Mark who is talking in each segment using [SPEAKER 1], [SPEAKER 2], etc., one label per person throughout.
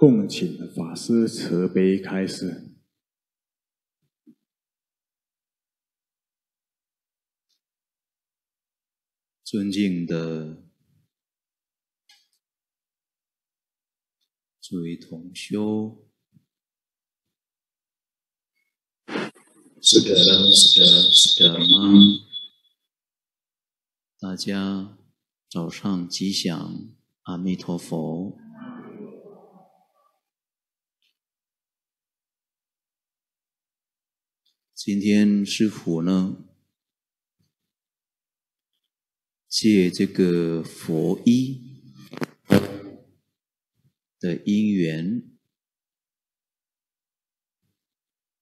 [SPEAKER 1] 共请法师慈悲开始。尊敬的诸位同修，大家早上吉祥，阿弥陀佛。今天师傅呢，借这个佛一的因缘，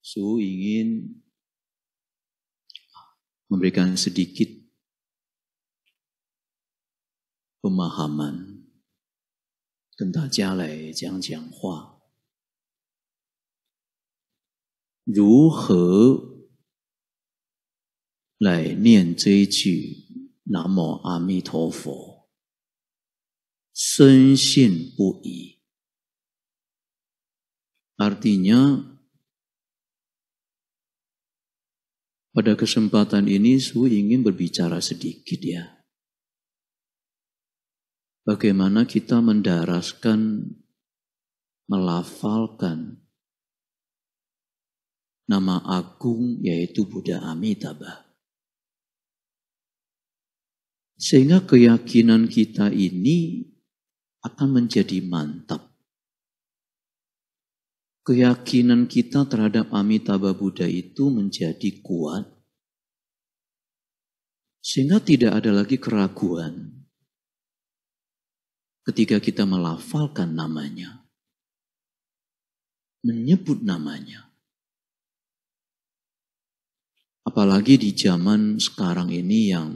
[SPEAKER 1] 所以，因。我们俾大家少一点，理解，跟大家来讲讲话，如何？来念这一句“南无阿弥陀佛”，深信不疑。Artinya, pada kesempatan ini Su ingin berbicara sedikit ya. Bagaimana kita mendaraskan, melafalkan nama agung yaitu Buddha Amitabha. Sehingga keyakinan kita ini akan menjadi mantap. Keyakinan kita terhadap Amitabha Buddha itu menjadi kuat. Sehingga tidak ada lagi keraguan ketika kita melafalkan namanya. Menyebut namanya. Apalagi di zaman sekarang ini yang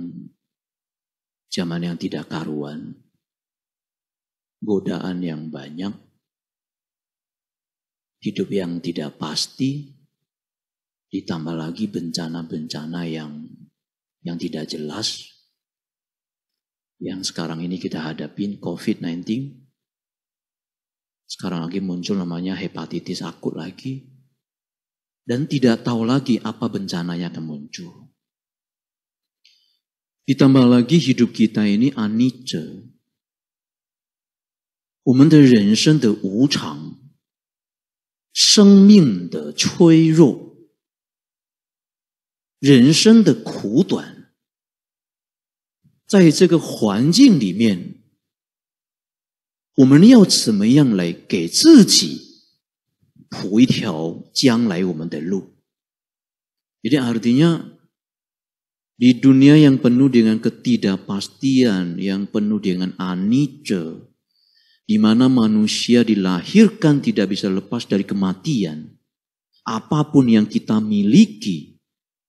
[SPEAKER 1] zaman yang tidak karuan, godaan yang banyak, hidup yang tidak pasti, ditambah lagi bencana-bencana yang yang tidak jelas, yang sekarang ini kita hadapin COVID-19, sekarang lagi muncul namanya hepatitis akut lagi, dan tidak tahu lagi apa bencananya akan muncul. 被添加 lagi hidup kita ini anita，我们的人生的无常，生命的脆弱，人生的苦短，在这个环境里面，我们要怎么样来给自己铺一条将来我们的路？jadi artinya。Di dunia yang penuh dengan ketidakpastian, yang penuh dengan anice, di mana manusia dilahirkan tidak bisa lepas dari kematian. Apapun yang kita miliki,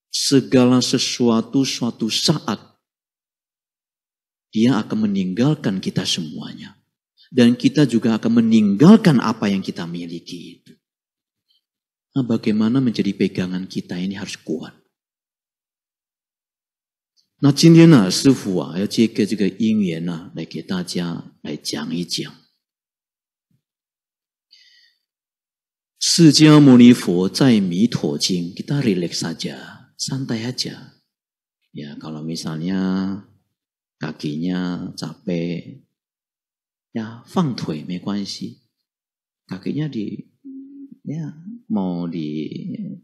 [SPEAKER 1] segala sesuatu suatu saat dia akan meninggalkan kita semuanya. Dan kita juga akan meninggalkan apa yang kita miliki itu. Nah, bagaimana menjadi pegangan kita ini harus kuat. 那今天呢，师傅啊，要借个这个因缘呢、啊，来给大家来讲一讲。释迦牟尼佛在《弥陀经》给大家三大家讲呀，高老弥沙尼啊，嘎吉尼啊，呀，放腿没关系，嘎吉尼的呀，毛的。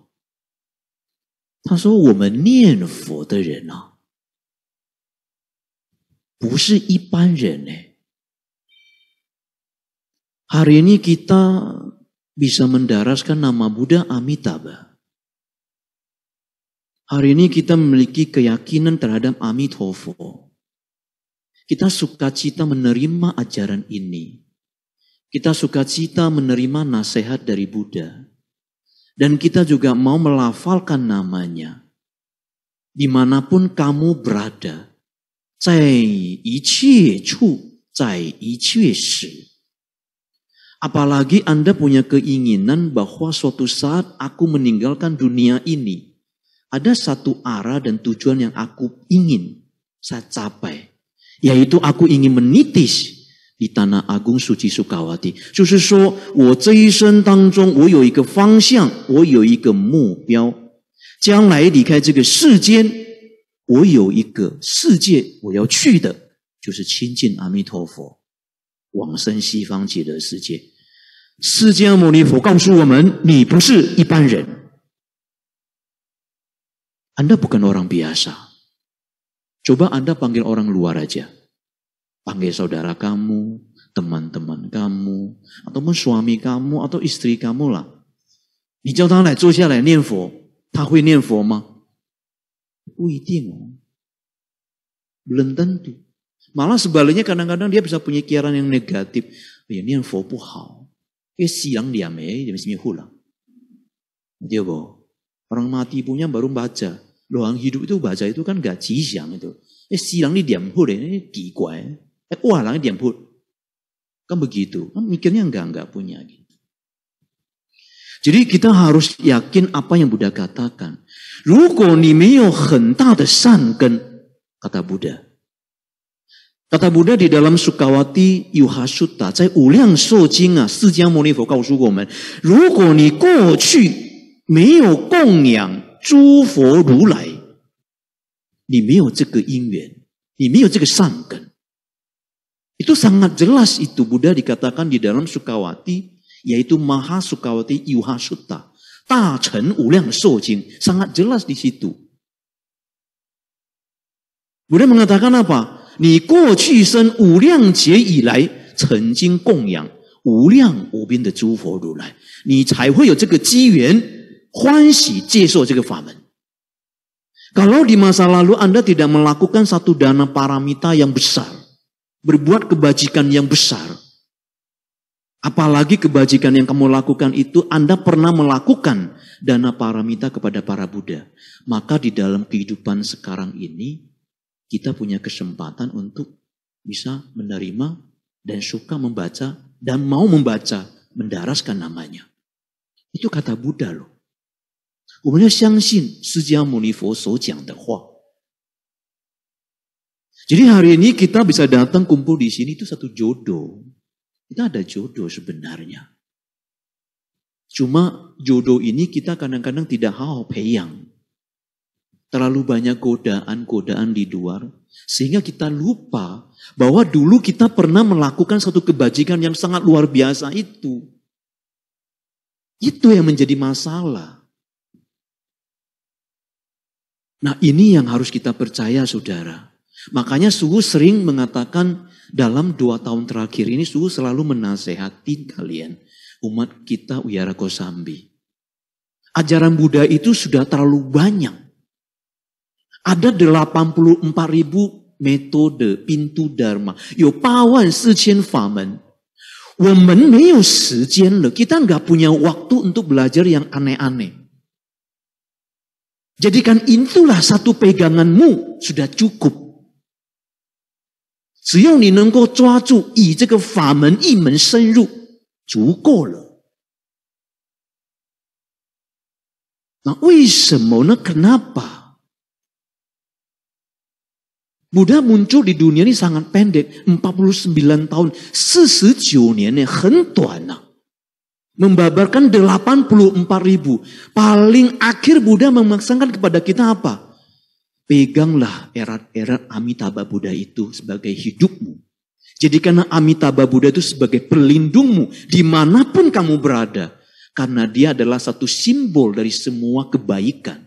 [SPEAKER 1] 他说：“我们念佛的人啊，不是一般人呢。Hari ini kita bisa mendaraskan nama Buddha Amitabha. Hari ini kita memiliki keyakinan terhadap Amitofo. Kita sukacita menerima ajaran ini. Kita sukacita menerima nasihat dari Buddha. Dan kita juga mau melafalkan namanya. Dimanapun kamu berada. Apalagi Anda punya keinginan bahwa suatu saat aku meninggalkan dunia ini. Ada satu arah dan tujuan yang aku ingin saya capai. Yaitu aku ingin menitis 一旦然阿公说技术高阿弟，就是说我这一生当中，我有一个方向，我有一个目标，将来离开这个世间，我有一个世界我要去的，就是亲近阿弥陀佛，往生西方极乐世界。释迦牟尼佛告诉我们，你不是一般人，anda bukan orang biasa，coba anda panggil orang luar aja。Panggil saudara kamu, teman-teman kamu, ataupun suami kamu atau istri kamu tentu. Malah sebaliknya kadang-kadang dia bisa punya kiaran yang negatif. Eh, ya, nian fo bu hao. Ya, siang dia mei, dia mesti hula. Dia bo. Orang mati punya baru baca. Loang hidup itu baca itu kan gak jisiang itu. Eh, ya, siang ni diam hula, ini kikuai. Eh, kan begitu. Kan mikirnya enggak, enggak punya. Gitu. Jadi kita harus yakin apa yang Buddha katakan. Luko ni meo henta desan ken, kata Buddha. Kata Buddha di dalam Sukawati Yuhasutta, Cai uliang so jinga, si moni fo kau suku men, Luko ni ko chu mei gong yang zu fo ru lai, ni mei zhe ge yin yuan, ni mei zhe ge gen, itu sangat jelas itu Buddha dikatakan di dalam Sukawati yaitu Maha Sukawati Sutta. Ta Chen Wu Liang Shou Jing. Sangat jelas di situ. Buddha mengatakan apa? Ni guo qi Sen wu liang jie yi lai chen jing gong yang wu liang bin de zhu fo ru lai. Ni cai hui you zhe ji yuan huan xi jie So zhe fa men. Kalau di masa lalu Anda tidak melakukan satu dana paramita yang besar, berbuat kebajikan yang besar. Apalagi kebajikan yang kamu lakukan itu Anda pernah melakukan dana paramita kepada para Buddha. Maka di dalam kehidupan sekarang ini kita punya kesempatan untuk bisa menerima dan suka membaca dan mau membaca mendaraskan namanya. Itu kata Buddha loh. 我们要相信释迦牟尼佛所讲的话。jadi hari ini kita bisa datang kumpul di sini itu satu jodoh. Kita ada jodoh sebenarnya. Cuma jodoh ini kita kadang-kadang tidak hao peyang. Terlalu banyak godaan-godaan di luar. Sehingga kita lupa bahwa dulu kita pernah melakukan satu kebajikan yang sangat luar biasa itu. Itu yang menjadi masalah. Nah ini yang harus kita percaya saudara. Makanya Suhu sering mengatakan dalam dua tahun terakhir ini Suhu selalu menasehati kalian. Umat kita Uyara Kosambi. Ajaran Buddha itu sudah terlalu banyak. Ada 84 ribu metode pintu Dharma. Yo pawan sejen famen. Kita nggak punya waktu untuk belajar yang aneh-aneh. Jadikan itulah satu peganganmu sudah cukup. 只要你能够抓住，以这个法门一门深入，足够了。那为什么呢？Kenapa? muncul di dunia ini sangat pendek, 49 tahun, 49年呢，很短呐、啊。membabarkan 84 ribu. Paling akhir Buddha memaksakan kepada kita apa? Peganglah erat-erat Amitabha Buddha itu sebagai hidupmu. Jadikanlah Amitabha Buddha itu sebagai pelindungmu dimanapun kamu berada. Karena dia adalah satu simbol dari semua kebaikan.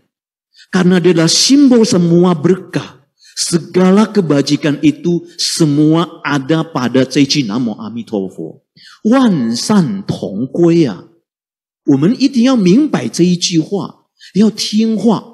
[SPEAKER 1] Karena dia adalah simbol semua berkah. Segala kebajikan itu semua ada pada Ceci Namo Amitofo. Wan san tong gui ya. 我们一定要明白这一句话，要听话。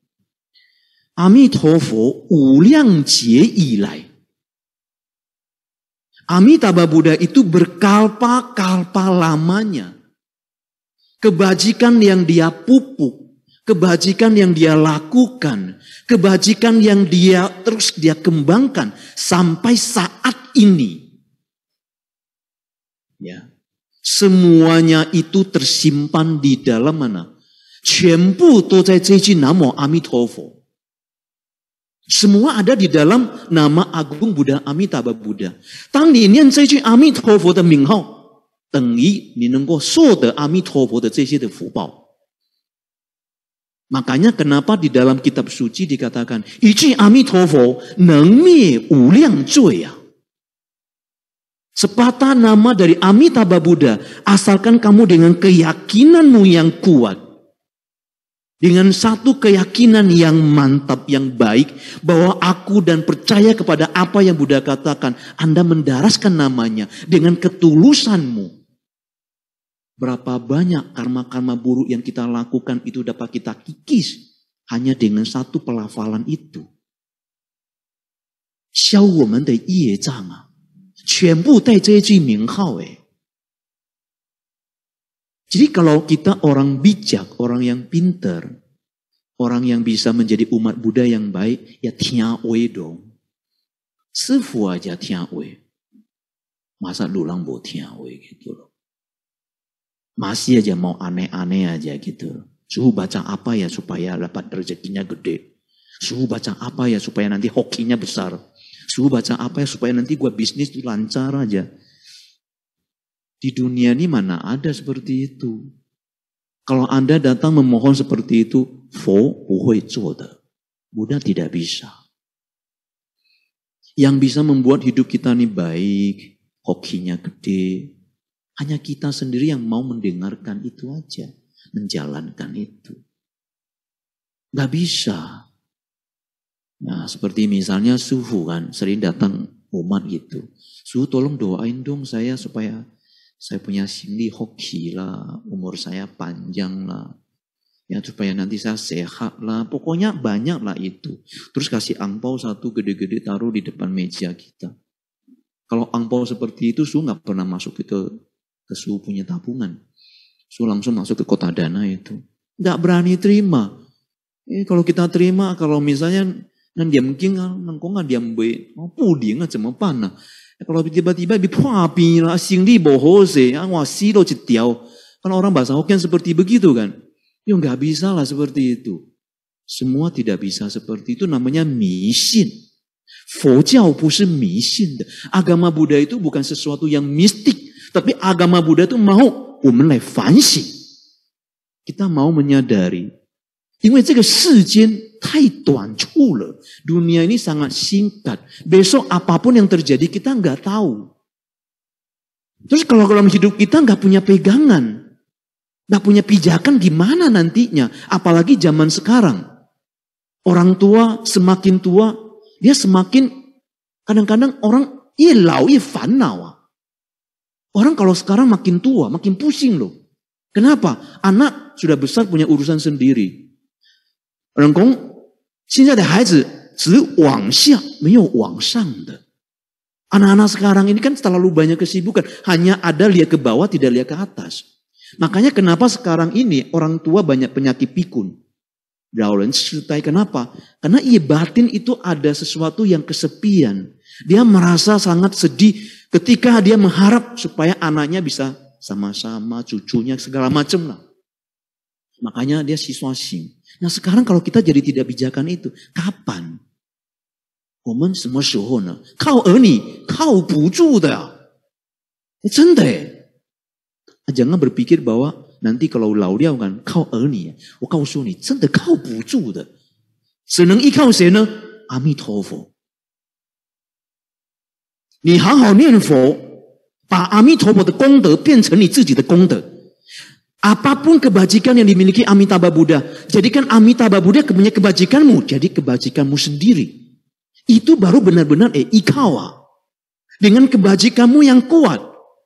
[SPEAKER 1] 阿弥陀佛无量劫以来，Amitabha Buddha itu berkalpa-kalpa lamanya. Kebajikan yang dia pupuk, kebajikan yang dia lakukan, kebajikan yang dia terus dia kembangkan sampai saat ini. Ya. Semuanya itu tersimpan di dalam mana? 全部都在这句南无阿弥陀佛。semua ada di dalam nama agung Buddha Amitabha Buddha. Tang ni nian zai jun de ming hao, deng yi ni neng guo suo de Amitabha de zai de fu bao. Makanya kenapa di dalam kitab suci dikatakan, Iji Amitofo neng mie wu liang zui ya. Sepatah nama dari Amitabha Buddha, asalkan kamu dengan keyakinanmu yang kuat, dengan satu keyakinan yang mantap, yang baik, bahwa aku dan percaya kepada apa yang Buddha katakan, Anda mendaraskan namanya dengan ketulusanmu. Berapa banyak karma-karma buruk yang kita lakukan itu dapat kita kikis hanya dengan satu pelafalan itu. ming ah. 消我们的业障啊，全部带这一句名号哎。jadi kalau kita orang bijak, orang yang pinter, orang yang bisa menjadi umat Buddha yang baik, ya tiawe dong. Sifu aja tiawe. Masa lulang bo tiawe gitu loh. Masih aja mau aneh-aneh aja gitu Suhu baca apa ya supaya dapat rezekinya gede. Suhu baca apa ya supaya nanti hokinya besar. Suhu baca apa ya supaya nanti gue bisnis lancar aja. Di dunia ini mana ada seperti itu. Kalau Anda datang memohon seperti itu, Fo buhui zuoda. Buddha tidak bisa. Yang bisa membuat hidup kita ini baik, hokinya gede, hanya kita sendiri yang mau mendengarkan itu aja, menjalankan itu. Gak bisa. Nah, seperti misalnya suhu kan, sering datang umat gitu. Suhu tolong doain dong saya supaya saya punya sini hoki lah, umur saya panjang lah. Ya supaya nanti saya sehat lah, pokoknya banyak lah itu. Terus kasih angpau satu gede-gede taruh di depan meja kita. Kalau angpau seperti itu Su nggak pernah masuk ke, ke Su punya tabungan. Su langsung masuk ke kota dana itu. Nggak berani terima. Eh, kalau kita terima, kalau misalnya nanti dia mungkin ah, nang kok nggak dia mau apa nggak cuma panah. Kalau tiba-tiba ibu api lah, sing di bohose, ngawasi lo cetiau. Kan orang bahasa Hokian seperti begitu kan. Ya nggak bisa lah seperti itu. Semua tidak bisa seperti itu namanya misin. Fojiao misin. Agama Buddha itu bukan sesuatu yang mistik. Tapi agama Buddha itu mau fansi. Kita mau menyadari. Ini dunia ini sangat singkat. Besok apapun yang terjadi kita nggak tahu. Terus kalau dalam hidup kita nggak punya pegangan, nggak punya pijakan gimana nantinya? Apalagi zaman sekarang. Orang tua semakin tua, dia semakin kadang-kadang orang ilau, lau, iya, Orang kalau sekarang makin tua, makin pusing loh. Kenapa? Anak sudah besar punya urusan sendiri. Rengkong 现在的孩子只往下，没有往上的。Anak-anak sekarang ini kan terlalu banyak kesibukan. Hanya ada lihat ke bawah, tidak lihat ke atas. Makanya kenapa sekarang ini orang tua banyak penyakit pikun. Daulan ceritai kenapa? Karena ia batin itu ada sesuatu yang kesepian. Dia merasa sangat sedih ketika dia mengharap supaya anaknya bisa sama-sama, cucunya segala macam lah. Makanya dia siswa sing. 那现在，如果我们不遵守这个，我们什么时候呢？靠儿女靠不住的，真的！不要以为老了靠儿女，我告诉你，真的靠不住的，只能依靠谁呢？阿弥陀佛，你好好念佛，把阿弥陀佛的功德变成你自己的功德。Apapun kebajikan yang dimiliki Amitabha Buddha, jadikan Amitabha Buddha punya kebajikanmu, jadi kebajikanmu sendiri. Itu baru benar-benar eh ikawa. Dengan kebajikanmu yang kuat,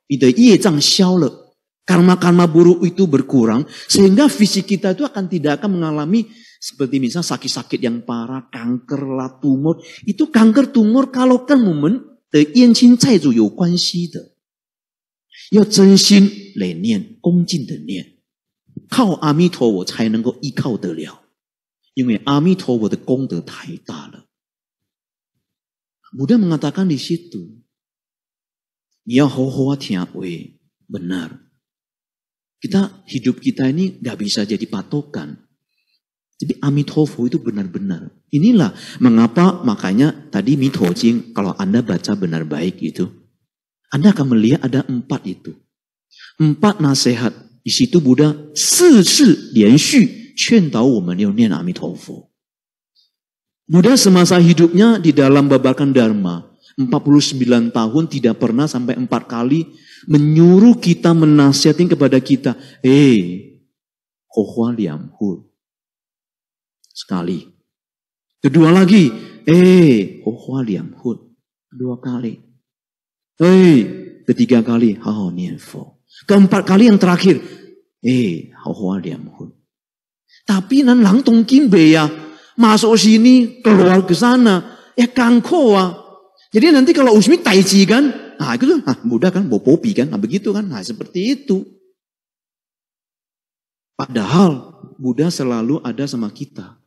[SPEAKER 1] ide iye zang xiao Karma-karma buruk itu berkurang, sehingga fisik kita itu akan tidak akan mengalami seperti misalnya sakit-sakit yang parah, kanker lah, tumor. Itu kanker tumor kalau kan momen de yan qin zu you guan xi de. 要真心累念，恭敬的念，靠阿弥陀我才能够依靠得了，因为阿弥陀佛的功德太大了。Mudah Kita hidup kita ini nggak bisa jadi patokan. Jadi Amitofo itu benar-benar. Inilah mengapa makanya tadi mitojing kalau Anda baca benar baik itu anda akan melihat ada empat itu. Empat nasihat. Di situ Buddha Buddha semasa hidupnya di dalam babakan Dharma, 49 tahun tidak pernah sampai empat kali menyuruh kita menasihati kepada kita. Eh, kohwa liamhur. Sekali. Kedua lagi, eh, kohwa liamhur. kedua kali. Hei, ketiga kali yang terakhir, eh, hao hua liam Tapi nan lang tong kimbe ya, masuk sini, keluar ke sana, ya eh, kangko Jadi nanti kalau usmi chi kan, nah itu nah, mudah kan, bawa popi kan, nah begitu kan, nah seperti itu. Padahal Buddha selalu ada sama kita.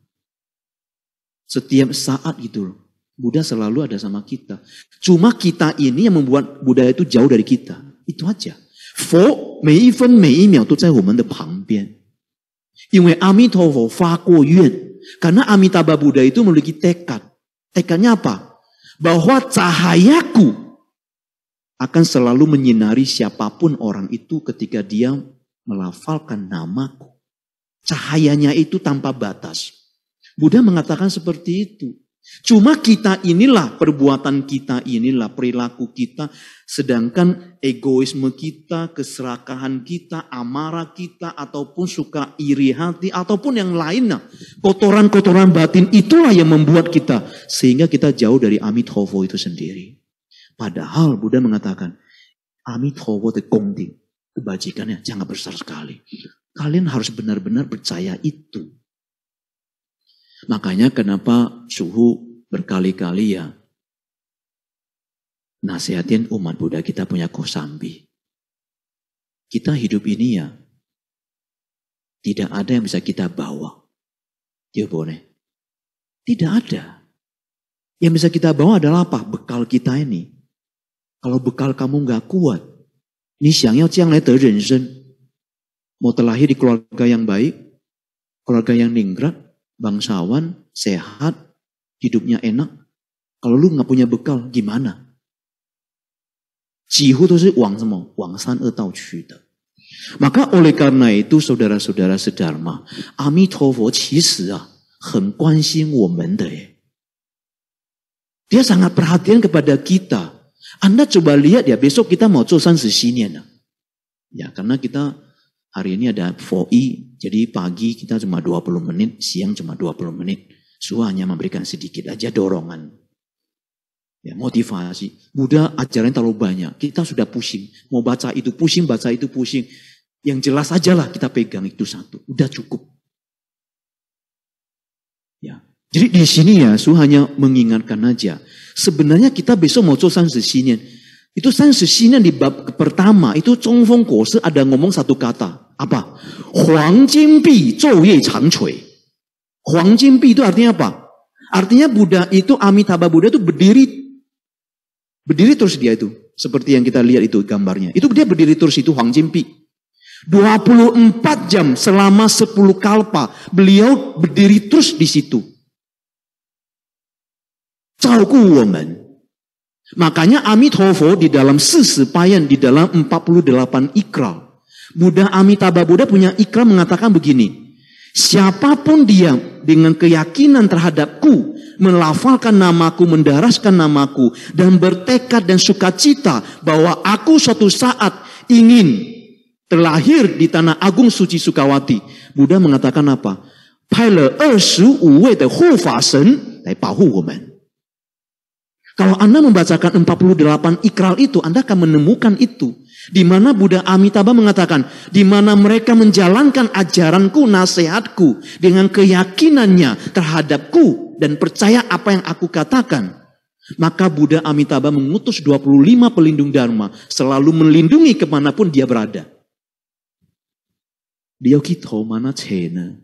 [SPEAKER 1] Setiap saat gitu loh. Buddha selalu ada sama kita. Cuma kita ini yang membuat Buddha itu jauh dari kita. Itu aja. Fo, mei fen mei miao tu zai woman de pang bian. Yungwe Amitofo fa guo yuan. Karena Amitabha Buddha itu memiliki tekad. Tekadnya apa? Bahwa cahayaku akan selalu menyinari siapapun orang itu ketika dia melafalkan namaku. Cahayanya itu tanpa batas. Buddha mengatakan seperti itu. Cuma kita inilah, perbuatan kita inilah, perilaku kita, sedangkan egoisme kita, keserakahan kita, amarah kita, ataupun suka iri hati, ataupun yang lainnya. Kotoran-kotoran batin itulah yang membuat kita, sehingga kita jauh dari amit hovo itu sendiri. Padahal Buddha mengatakan, amit hovo te kongting, kebajikannya jangan besar sekali. Kalian harus benar-benar percaya itu. Makanya kenapa suhu berkali-kali ya nasihatin umat Buddha kita punya kosambi. Kita hidup ini ya tidak ada yang bisa kita bawa. Ya boleh. Tidak ada. Yang bisa kita bawa adalah apa? Bekal kita ini. Kalau bekal kamu nggak kuat, ini siangnya siang letter Mau terlahir di keluarga yang baik, keluarga yang ningrat, bangsawan, sehat, hidupnya enak. Kalau lu nggak punya bekal, gimana? maka oleh karena itu saudara-saudara sedharma, Amitofo ah, Dia sangat perhatian kepada kita. Anda coba lihat ya besok kita mau ya karena kita Hari ini ada voi jadi pagi kita cuma 20 menit, siang cuma 20 menit. suhanya memberikan sedikit aja dorongan. Ya, motivasi. Mudah ajaran terlalu banyak. Kita sudah pusing. Mau baca itu pusing, baca itu pusing. Yang jelas ajalah kita pegang itu satu. Udah cukup. Ya. Jadi di sini ya, Su hanya mengingatkan aja. Sebenarnya kita besok mau cosan di sini. Itu Sansu yang di bab pertama itu Zhong Feng Kose ada ngomong satu kata. Apa? Huang Jin Bi Zhou Ye Chang Chui. Huang Jin Bi itu artinya apa? Artinya Buddha itu Amitabha Buddha itu berdiri berdiri terus dia itu. Seperti yang kita lihat itu gambarnya. Itu dia berdiri terus itu Huang Jin Bi. 24 jam selama 10 kalpa beliau berdiri terus di situ. ku wo Woman Makanya Amitofo di dalam payan di dalam 48 ikral. Buddha Amitabha Buddha punya ikra mengatakan begini. Siapapun dia dengan keyakinan terhadapku, melafalkan namaku, mendaraskan namaku, dan bertekad dan sukacita bahwa aku suatu saat ingin terlahir di tanah agung suci Sukawati. Buddha mengatakan apa? 派了二十五位的护法神来保护我们。kalau Anda membacakan 48 ikral itu, Anda akan menemukan itu. Di mana Buddha Amitabha mengatakan, di mana mereka menjalankan ajaranku, nasihatku, dengan keyakinannya terhadapku, dan percaya apa yang aku katakan. Maka Buddha Amitabha mengutus 25 pelindung Dharma, selalu melindungi kemanapun dia berada. Dia kita gitu, mana cena.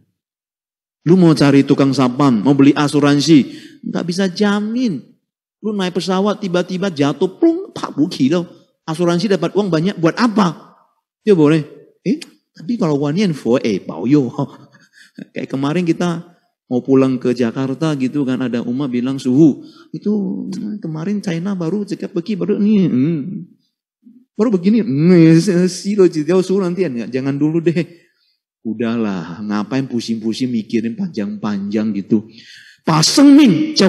[SPEAKER 1] Lu mau cari tukang sapan, mau beli asuransi, nggak bisa jamin. Lu naik pesawat tiba-tiba jatuh, plung, pak buki loh. Asuransi dapat uang banyak buat apa? Ya boleh. Eh, tapi kalau wanian fo, eh, bau yo. Kayak kemarin kita mau pulang ke Jakarta gitu kan ada umat bilang suhu. Itu nah, kemarin China baru cekap pergi baru ini Hmm. Baru begini, si lo jauh suhu nanti enggak, ya, jangan dulu deh. Udahlah, ngapain pusing-pusing mikirin panjang-panjang gitu. pasang min, jauh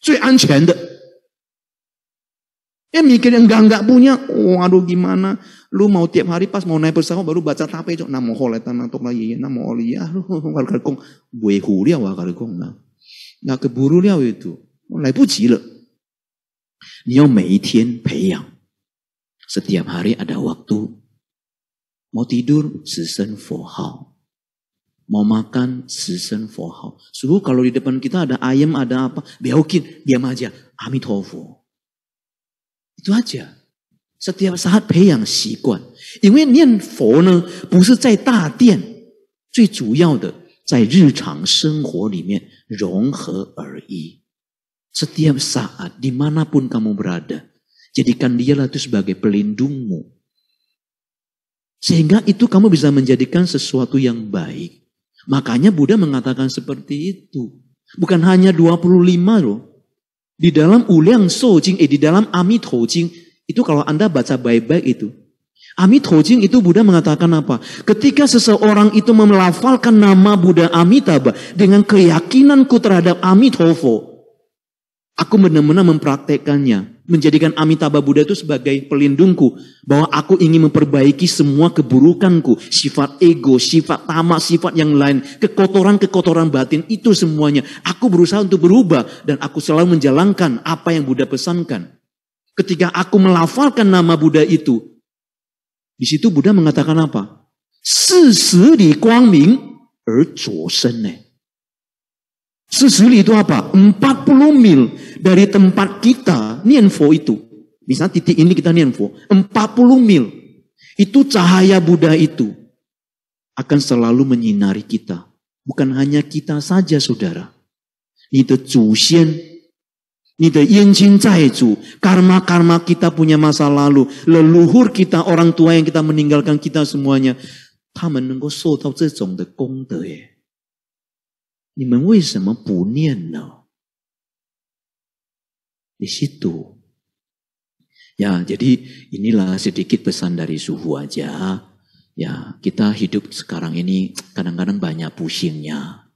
[SPEAKER 1] 最安全的。Ya mikir yang enggak-enggak punya, waduh gimana. Lu mau tiap hari pas mau naik bersama baru baca tape cok. Namo ho letan natok lagi, ya, namo oli ya. Warga kong, bue hulia warga kong. Nah, nah keburu liao itu. Mulai puji le. Niyo mei tian peiyang. Setiap hari ada waktu. Mau tidur, season for how. Mau makan, for how. Subuh kalau di depan kita ada ayam, ada apa, beokin, diam aja. Amitofo. Itu aja. Setiap saat peyang sikuan. Ingwe nian fo ne, busi zai da dian. Zui zu yao de, zai ri chang sheng huo li mian, rong he er yi. Setiap saat, dimanapun kamu berada, jadikan lah itu sebagai pelindungmu. Sehingga itu kamu bisa menjadikan sesuatu yang baik. Makanya Buddha mengatakan seperti itu. Bukan hanya 25 loh. Di dalam Uliang Sojing eh di dalam Amit Hojing, itu kalau Anda baca baik-baik itu. Amit Hojing itu Buddha mengatakan apa? Ketika seseorang itu melafalkan nama Buddha Amitabha dengan keyakinanku terhadap Amit Hofo, aku benar-benar mempraktekannya menjadikan Amitabha Buddha itu sebagai pelindungku. Bahwa aku ingin memperbaiki semua keburukanku. Sifat ego, sifat tamak, sifat yang lain. Kekotoran-kekotoran batin itu semuanya. Aku berusaha untuk berubah. Dan aku selalu menjalankan apa yang Buddha pesankan. Ketika aku melafalkan nama Buddha itu. Di situ Buddha mengatakan apa? di Er kuang ming 事实里光明而着身呢。Suzuli itu apa? 40 mil dari tempat kita, Nienfo itu. bisa titik ini kita Nienfo. 40 mil. Itu cahaya Buddha itu. Akan selalu menyinari kita. Bukan hanya kita saja saudara. Ni de Zuxian, ni de Yenqin Zaizu, karma-karma kita punya masa lalu, leluhur kita, orang tua yang kita meninggalkan kita semuanya. ini. 你们为什么不念呢？Di situ. Ya, jadi inilah sedikit pesan dari suhu aja. Ya, kita hidup sekarang ini kadang-kadang banyak pusingnya.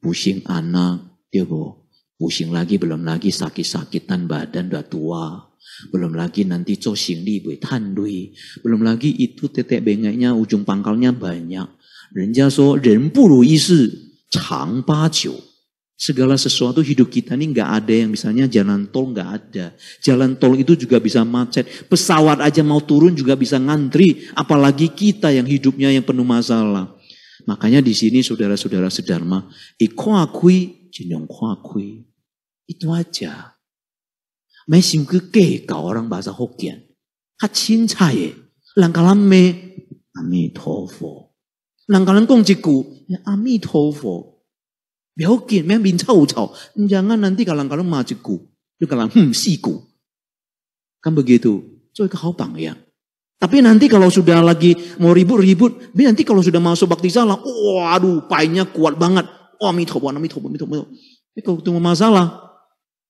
[SPEAKER 1] Pusing anak, dia ya bu. Pusing lagi, belum lagi sakit-sakitan badan udah tua. Belum lagi nanti cosing di gue tandui. Belum lagi itu tetek bengeknya, ujung pangkalnya banyak. Renja so, ren 不如一世 segala sesuatu hidup kita ini nggak ada yang misalnya jalan tol nggak ada. Jalan tol itu juga bisa macet. Pesawat aja mau turun juga bisa ngantri. Apalagi kita yang hidupnya yang penuh masalah. Makanya di sini saudara-saudara sedharma, iko akui, jenong akui. Itu aja. Mesin keke kau orang bahasa Hokkien. Hacin caye, langkalame, amitofo. 人甲咱讲一句阿弥陀佛，不要紧，免面臭臭，毋知眼难滴甲人甲咱骂一句，又甲人哼四句，敢不记住？做一个好榜样。Tapi nanti kalau sudah lagi mau ribut-ribut, nanti kalau sudah masuk bakti salah, waduh, painya kuat banget. Oh, mitobo, mitobo, mitobo. Tapi kalau ketemu masalah,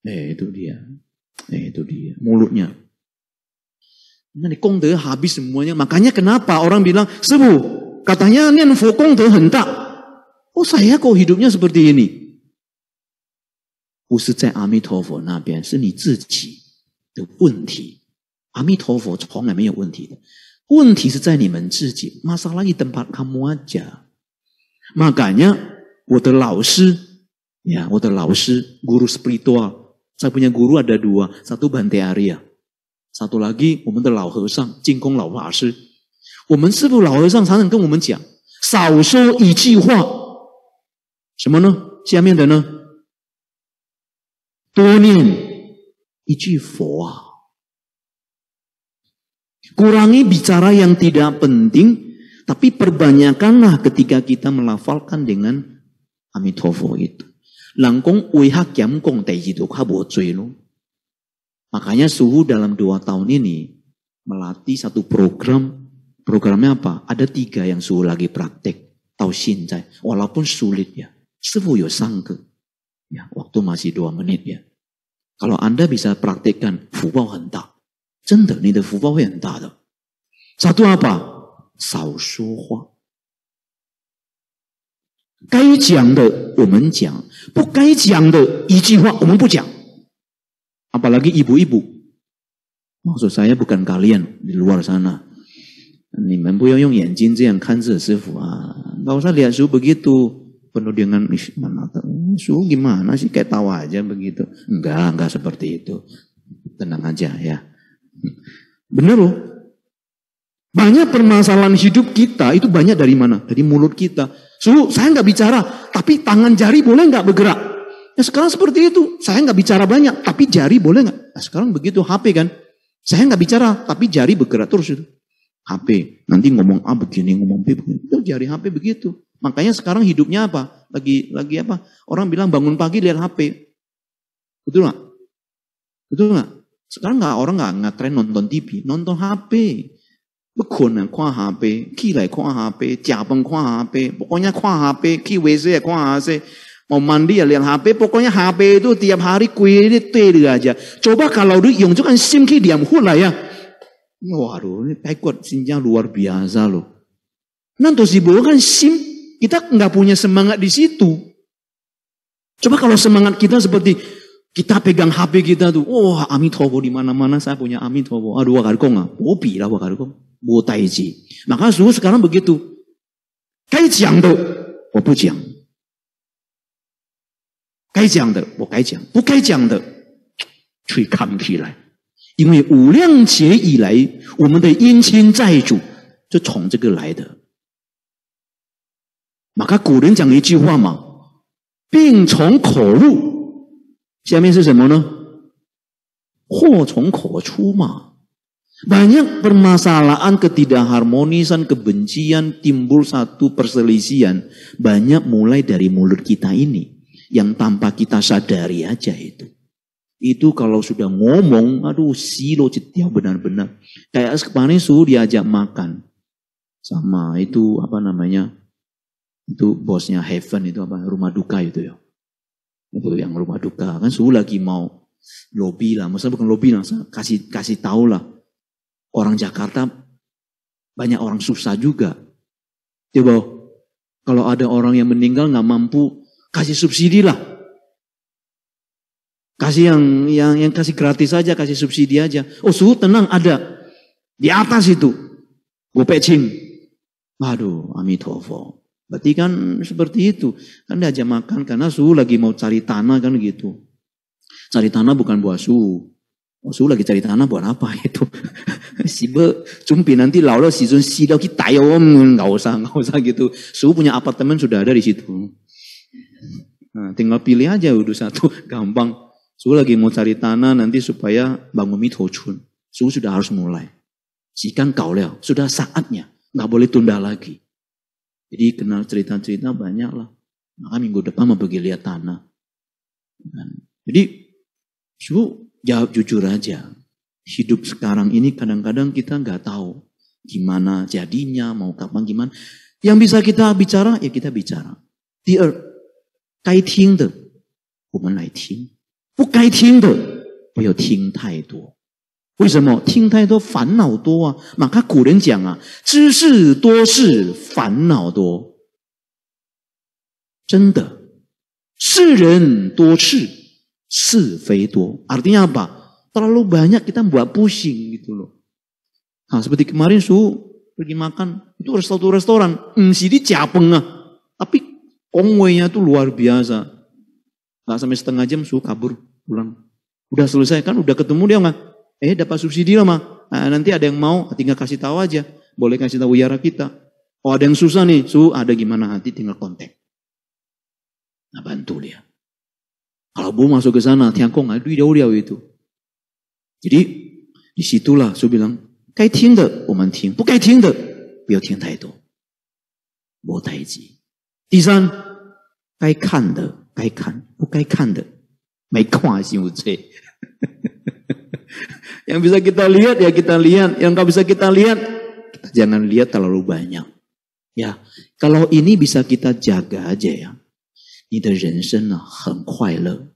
[SPEAKER 1] eh itu dia. Eh itu dia, mulutnya. Nah, dikong habis semuanya. Makanya kenapa orang bilang sembuh? Katanya nian fokong tuh Oh saya kok hidupnya seperti ini? Bukan di tempat kamu aja. Makanya 我的老师，ya 我的老师 guru spiritual. Saya punya guru ada dua, satu Bante Arya, satu lagi 我们的老和尚净空老法师。我们师父老和尚常常跟我们讲，少说一句话，什么呢？下面的呢，多念一句佛啊。Kurangi bicara yang tidak penting, tapi perbanyakanlah ketika kita melafalkan dengan Amitofo itu. Langkong uihak yam kong tejiduk lo. Makanya suhu dalam dua tahun ini melatih satu program Programnya apa? Ada tiga yang suhu lagi praktek. Tau sincai. Walaupun sulit ya. Sefu yo sangke. Ya, waktu masih dua menit ya. Kalau Anda bisa praktekkan, fubao hentak. Satu apa? apalagi ibu ibu-ibu. Maksud saya bukan kalian di luar sana. 你们不要用眼睛这样看着师傅啊，nggak lihat suhu begitu penuh dengan mana suhu gimana sih kayak tawa aja begitu. Enggak, enggak seperti itu. Tenang aja ya. Bener loh. Banyak permasalahan hidup kita itu banyak dari mana? Dari mulut kita. Suhu, saya nggak bicara, tapi tangan jari boleh nggak bergerak? Ya sekarang seperti itu. Saya nggak bicara banyak, tapi jari boleh nggak? Nah, sekarang begitu HP kan. Saya nggak bicara, tapi jari bergerak terus itu. HP. Nanti ngomong A begini, ngomong B begini. Itu jari HP begitu. Makanya sekarang hidupnya apa? Lagi lagi apa? Orang bilang bangun pagi lihat HP. Betul nggak? Betul nggak? Sekarang nggak orang nggak ngatren nonton TV, nonton HP. Bekuan kuah HP, kilai kuah HP, jabang kuah HP, pokoknya kuah HP, ki WC kuah HP. Mau mandi ya lihat HP, pokoknya HP itu tiap hari ini aja. Coba kalau lu yang kan SIM ki diam hula ya. Waduh, ini pekot Xinjiang luar biasa loh. Nanti Sibo kan sim, kita nggak punya semangat di situ. Coba kalau semangat kita seperti kita pegang HP kita tuh, wah oh, Amitabha di mana-mana saya punya Amitabha. Aduh, wakar kong ah, bopi lah wakar kong, botaiji. Maka suhu sekarang begitu. Kai jiang tuh, wo oh, bu jiang. Kai jiang de, wo oh, kai jiang. Bu kai jiang de, cui 因为无量劫以来，我们的冤亲债主就从这个来的。马卡古人讲一句话嘛：“病从口入”，下面是什么呢？祸从口出嘛。Banyak permasalahan ketidakharmonisan, kebencian timbul satu perselisian Banyak mulai dari mulut kita ini. Yang tanpa kita sadari aja itu itu kalau sudah ngomong, aduh silo cetia benar-benar. Kayak kemarin suruh diajak makan. Sama itu apa namanya, itu bosnya Heaven itu apa, rumah duka itu ya. Itu yang rumah duka, kan suruh lagi mau lobby lah, maksudnya bukan lobby lah, kasih, kasih tau lah. Orang Jakarta banyak orang susah juga. Dia bahwa kalau ada orang yang meninggal nggak mampu kasih subsidi lah Kasih yang yang yang kasih gratis aja, kasih subsidi aja. Oh suhu tenang ada di atas itu. Gue pecing. Aduh, amitofo. Berarti kan seperti itu. Kan dia aja makan karena suhu lagi mau cari tanah kan gitu. Cari tanah bukan buat suhu. Oh, suhu lagi cari tanah buat apa itu? si be, cumpi nanti si season si lau kita om nggak usah nggak usah gitu. Suhu punya apartemen sudah ada di situ. Nah, tinggal pilih aja udah satu gampang. Suhu lagi mau cari tanah nanti supaya bangun mithochun. Suhu sudah harus mulai. Jika kau leo, sudah saatnya. Nggak boleh tunda lagi. Jadi kenal cerita-cerita banyak lah. Maka minggu depan mau pergi lihat tanah. Jadi suhu jawab jujur aja. Hidup sekarang ini kadang-kadang kita nggak tahu gimana jadinya, mau kapan gimana. Yang bisa kita bicara, ya kita bicara. Di er, 该听的我们来听。不该听的，不要听太多。为什么？听太多烦恼多啊！嘛，看古人讲啊，知识多是烦恼多。真的，世人多事，是非多。a r t i Terlalu banyak kita b u a t pusing gitu loh。啊，seperti kemarin su pergi makan itu r e s t o r a n restoran sini c a p e nggak？tapi kongwinya tuh luar biasa。Gak sampai setengah jam suhu kabur pulang. Udah selesai kan, udah ketemu dia mah. Eh dapat subsidi lah mah. Nah, nanti ada yang mau, tinggal kasih tahu aja. Boleh kasih tahu yara kita. Oh ada yang susah nih, suhu ada gimana hati tinggal kontak. Nah bantu dia. Kalau bu masuk ke sana, tiangkong aduh jauh jauh itu. Jadi disitulah su bilang, kai ting de, oman ting, bu ting de, biar ting tai Bo tai ji. kai kan de, Yang bisa kita lihat ya kita lihat, yang nggak bisa kita lihat kita jangan lihat terlalu banyak. Ya, kalau ini bisa kita jaga aja ya. ya, 你的人生呢很快乐，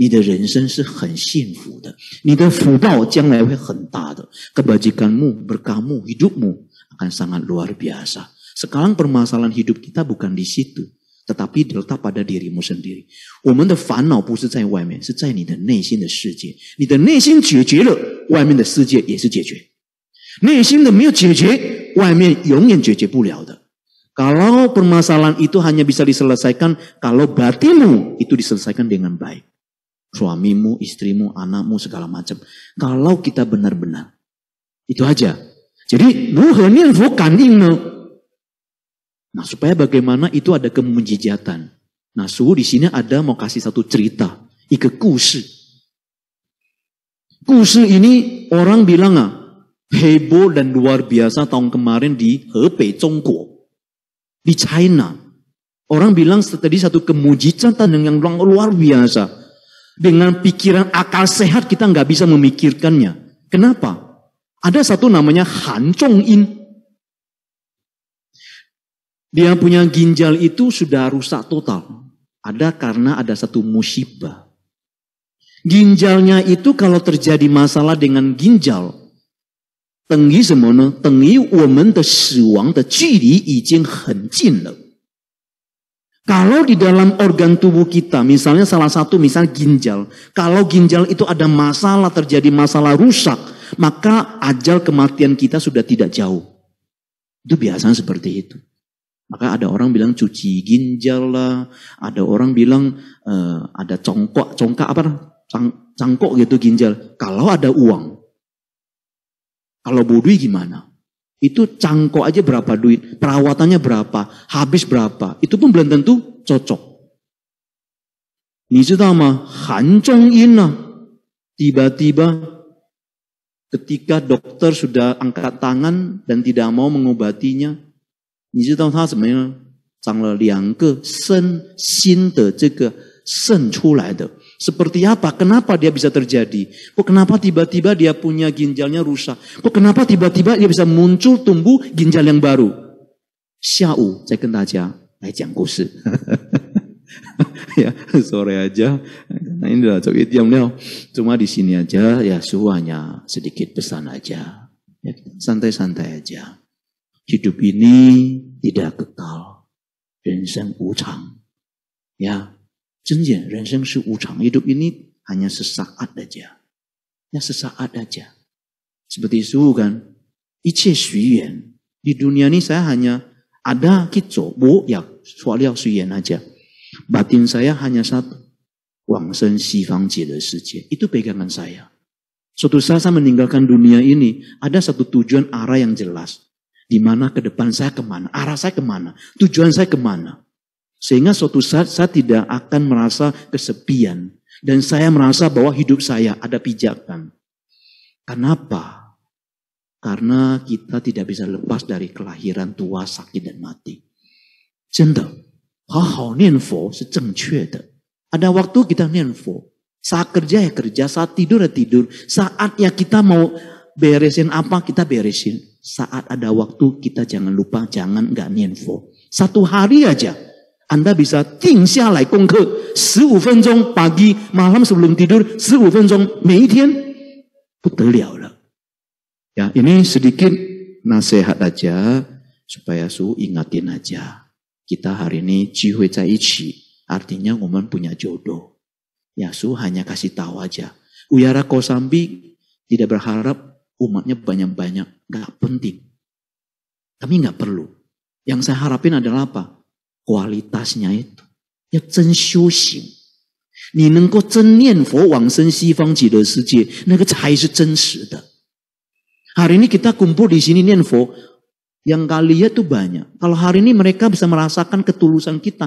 [SPEAKER 1] 你的人生是很幸福的，你的福报将来会很大的，kebajikanmu berkamu hidupmu akan sangat luar biasa. Sekarang permasalahan hidup kita bukan di situ tetapi terletak pada dirimu sendiri。我们的烦恼不是在外面，是在你的内心的世界。你的内心解决了，外面的世界也是解决。内心的没有解决，外面永远解决不了的。Kalau permasalahan itu hanya bisa diselesaikan kalau batinmu itu diselesaikan dengan baik. Suamimu, istrimu, anakmu, segala macam. Kalau kita benar-benar. Itu aja. Jadi, 如何念佛感应呢？Nah, supaya bagaimana itu ada kemujijatan. Nah, suhu di sini ada mau kasih satu cerita, ike kusi. Kusi ini orang bilang ah, heboh dan luar biasa tahun kemarin di Hebei, Tiongkok. di China. Orang bilang tadi satu kemujizatan yang luar biasa. Dengan pikiran akal sehat kita nggak bisa memikirkannya. Kenapa? Ada satu namanya Han Chong In. Dia punya ginjal itu sudah rusak total. Ada karena ada satu musibah. Ginjalnya itu kalau terjadi masalah dengan ginjal, tengi semono, tenggi. woman de siwang de ciri ijing hencin Kalau di dalam organ tubuh kita, misalnya salah satu misal ginjal, kalau ginjal itu ada masalah terjadi masalah rusak, maka ajal kematian kita sudah tidak jauh. Itu biasanya seperti itu. Maka ada orang bilang cuci ginjal lah, ada orang bilang uh, ada congkok, congkak apa? Cang, cangkok gitu ginjal. Kalau ada uang, kalau bodui gimana? Itu cangkok aja berapa duit, perawatannya berapa, habis berapa. Itu pun belum tentu cocok. tiba tiba ketika dokter sudah angkat tangan dan tidak mau mengobatinya, 你知道他怎么样？长了两个身心的这个肾出来的。Seperti apa? Kenapa dia bisa terjadi? Kok kenapa tiba-tiba dia punya ginjalnya rusak? Kok kenapa tiba-tiba dia bisa muncul tumbuh ginjal yang baru? Xiao, saya kusi. ya, sore aja Nah, ini lah, cok diam nih. cuma di sini aja ya suhunya sedikit pesan aja santai-santai ya, aja hidup ini tidak kekal. Ya, hidup ini hanya sesaat saja，ya sesaat seperti itu kan, ice suyen di dunia ini saya hanya ada kico, bu ya soalnya suyen aja. Batin saya hanya satu, wang sen si fang de Itu pegangan saya. Suatu saat saya meninggalkan dunia ini, ada satu tujuan arah yang jelas. Di mana ke depan saya kemana, arah saya kemana, tujuan saya kemana. Sehingga suatu saat saya tidak akan merasa kesepian. Dan saya merasa bahwa hidup saya ada pijakan. Kenapa? Karena kita tidak bisa lepas dari kelahiran tua, sakit, dan mati. Ada waktu kita saat kerja ya kerja, saat tidur ya tidur, saatnya kita mau beresin apa kita beresin. Saat ada waktu kita jangan lupa jangan nggak nianfo. Satu hari aja Anda bisa ting lai pagi malam sebelum tidur 15 ya, ya ini sedikit nasihat aja supaya su ingatin aja. Kita hari ini cihui caici, artinya ngomong punya jodoh. Ya, su hanya kasih tahu aja. Uyara Kosambi tidak berharap umatnya banyak-banyak. Gak penting. Kami gak perlu. Yang saya harapin adalah apa? Kualitasnya itu. Ya zen de. Hari ini kita kumpul di sini nian Fo, yang kalian ya tuh banyak. Kalau hari ini mereka bisa merasakan ketulusan kita,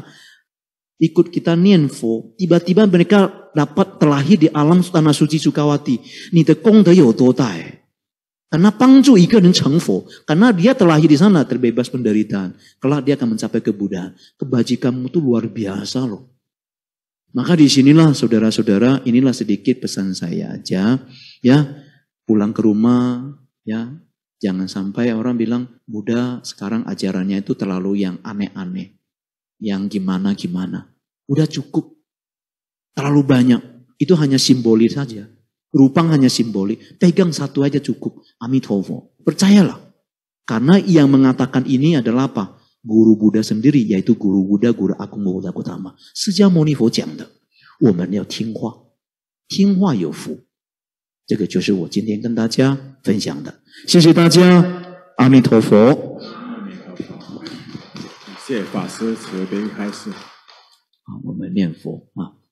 [SPEAKER 1] ikut kita nian Fo, tiba-tiba mereka dapat terlahir di alam tanah suci Sukawati. Ni de kong de you duo dai. Karena pangcu Ika dan Changfo, karena dia terlahir di sana terbebas penderitaan. Kelak dia akan mencapai kebudahan. Kebajikanmu itu luar biasa loh. Maka disinilah saudara-saudara, inilah sedikit pesan saya aja. Ya, pulang ke rumah, ya, jangan sampai orang bilang Buddha sekarang ajarannya itu terlalu yang aneh-aneh, yang gimana-gimana. Udah cukup, terlalu banyak. Itu hanya simbolis saja. rupang hanya simbolik, pegang satu aja cukup. a m i t o b h a percayalah, karena yang mengatakan ini adalah apa? Guru Buddha sendiri, yaitu Guru Buddha, Guru Agama Buddha, Guru Dhamma. de. n Sajama saya h Muni d i a gen 佛讲的，我们要听话，听话有福。这个就是我今天跟大家分享的。谢谢大家，阿弥陀佛。阿弥陀佛，谢谢法师慈悲开示。啊，我们念佛啊。